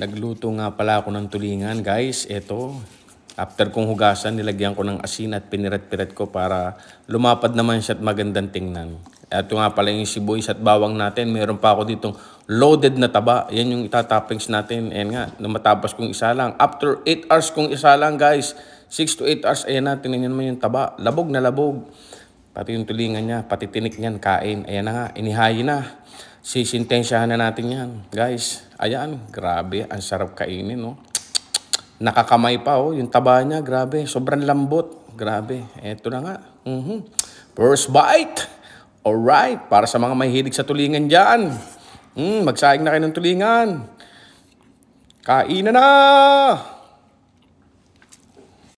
Nagluto nga pala ako ng tulingan guys. Ito, after kong hugasan, nilagyan ko ng asin at pinirat-pirat ko para lumapad naman siya at magandang tingnan. Ito nga pala yung sibuyas at bawang natin. Meron pa ako ditong loaded na taba. Yan yung itatoppings natin. Ayan nga, matapos kong isa lang. After 8 hours kong isa lang guys. 6 to 8 hours, ayan na, tinignan mo yung taba. Labog na labog. Pati yung tulingan niya, pati tinik niyan, kain. Ayan na nga, inihayin na sisintensyahan na natin yan. Guys, ayan, grabe, ang sarap kainin, no? Nakakamay pa, oh, yung taba niya, grabe, sobrang lambot. Grabe, eto na nga. Mm -hmm. First bite! Alright, para sa mga mahilig sa tulingan dyan. Mm, magsaing na kayo ng tulingan. Kainan na!